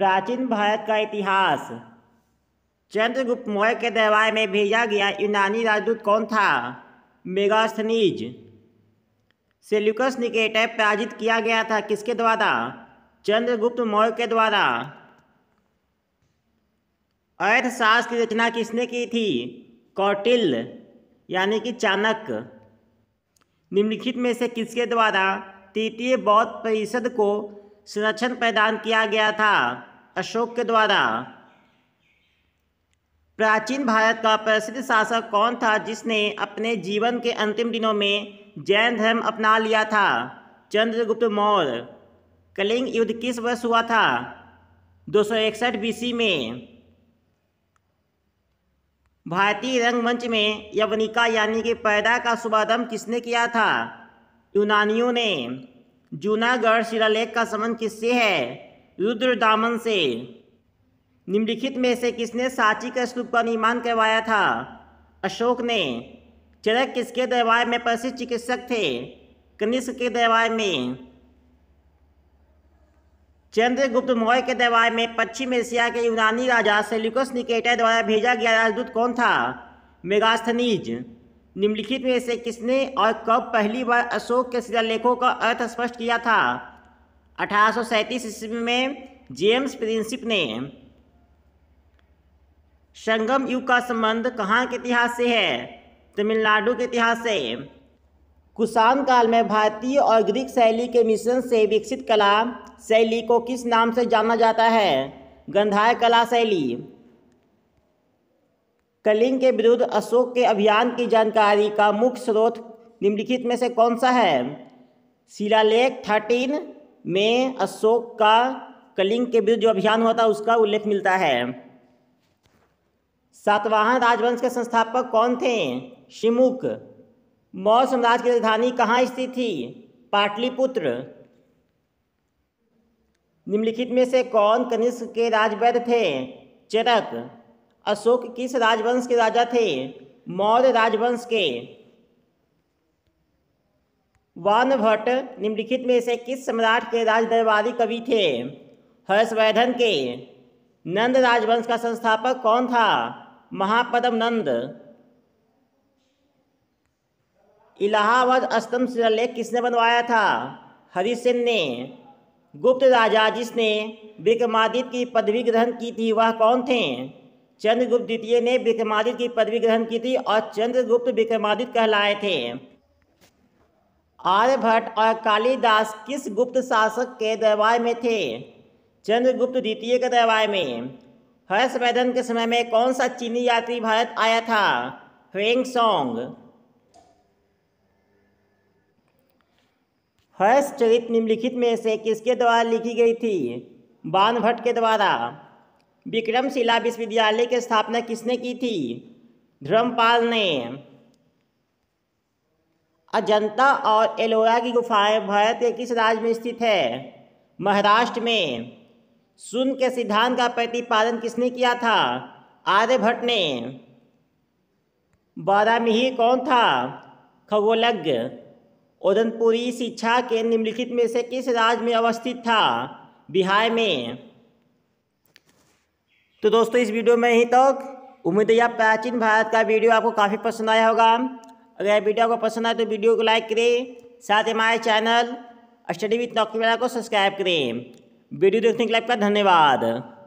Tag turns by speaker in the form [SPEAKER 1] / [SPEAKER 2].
[SPEAKER 1] प्राचीन भारत का इतिहास चंद्रगुप्त मौर्य के दरबार में भेजा गया यूनानी राजदूत कौन था मेगास्थनीज सेल्युकस निकेटर पराजित किया गया था किसके द्वारा चंद्रगुप्त मौर्य के द्वारा अर्थशास्त्र की रचना किसने की थी कौटिल यानी कि चाणक्य निम्नलिखित में से किसके द्वारा तृतीय बौद्ध परिषद को संरक्षण प्रदान किया गया था अशोक के द्वारा प्राचीन भारत का प्रसिद्ध शासक कौन था जिसने अपने जीवन के अंतिम दिनों में जैन धर्म अपना लिया था चंद्रगुप्त मौर्य कलिंग युद्ध किस वर्ष हुआ था दो सौ इकसठ बीसी में भारतीय रंगमंच में यवनिका यानी कि पैदा का शुभारंभ किसने किया था यूनानियों ने जूनागढ़ शिलालेख का संबंध किससे है रुद्र दामन से निम्नलिखित में से किसने सांची का स्तूप का निर्माण करवाया था अशोक ने चरक किसके दरबार में प्रसिद्ध चिकित्सक थे कनिष्क के दरबार में चंद्रगुप्त मौर्य के दरबार में पश्चिम एशिया के यूनानी राजा सेल्यूकस निकेटर द्वारा भेजा गया राजदूत कौन था मेगास्थनीज निम्नलिखित में से किसने और कब पहली बार अशोक के शिलालेखों का अर्थ स्पष्ट किया था अठारह ईस्वी में जेम्स प्रिंसिप ने संगम युग का संबंध कहाँ के इतिहास से है तमिलनाडु के इतिहास से कुषाण काल में भारतीय और ग्रीक शैली के मिश्रण से विकसित कला शैली को किस नाम से जाना जाता है गंधाय कला शैली कलिंग के विरुद्ध अशोक के अभियान की जानकारी का मुख्य स्रोत निम्नलिखित में से कौन सा है शिलालेख थर्टीन में अशोक का कलिंग के विरुद्ध जो अभियान हुआ था उसका उल्लेख मिलता है सातवाहन राजवंश के संस्थापक कौन थे शिमुक मौर्य साम्राज्य की राजधानी कहाँ स्थित थी पाटलिपुत्र निम्नलिखित में से कौन कनिष्क के राजवैद थे चरक अशोक किस राजवंश के राजा थे मौर्य राजवंश के वानभट्ट निम्नलिखित में से किस सम्राट के राजदरबारी कवि थे हर्षवर्धन के नंद राजवंश का संस्थापक कौन था महापदम नंद इलाहाबाद अस्तम शिलालेख किसने बनवाया था हरिसेन ने गुप्त राजा जिसने विक्रमादित्य की पदवी ग्रहण की थी वह कौन थे चंद्रगुप्त द्वितीय ने विक्रमादित्य की पदवी ग्रहण की थी और चंद्रगुप्त विक्रमादित्य कहलाए थे आर्यभट्ट और कालिदास किस गुप्त शासक के दरबार में थे चंद्रगुप्त द्वितीय के दरबार में हर्षवर्धन के समय में कौन सा चीनी यात्री भारत आया था फेंग सोंग चरित निम्नलिखित में से किसके द्वारा लिखी गई थी बानभट्ट के द्वारा विक्रमशिला विश्वविद्यालय की स्थापना किसने की थी धर्मपाल ने अजंता और एलोरा की गुफाएं भारत के किस राज्य में स्थित है महाराष्ट्र में सुन के सिद्धांत का प्रतिपादन किसने किया था आर्यभट्ट ने बारामिही कौन था खगोलज्ञ उदनपुरी शिक्षा के निम्नलिखित में से किस राज्य में अवस्थित था बिहार में तो दोस्तों इस वीडियो में ही तक तो उम्मीद है यह प्राचीन भारत का वीडियो आपको काफ़ी पसंद आया होगा अगर वीडियो को पसंद आए तो वीडियो को लाइक करें साथ ही हमारे चैनल स्टडी विथ नौकरी को सब्सक्राइब करें वीडियो देखने के लिए आपका धन्यवाद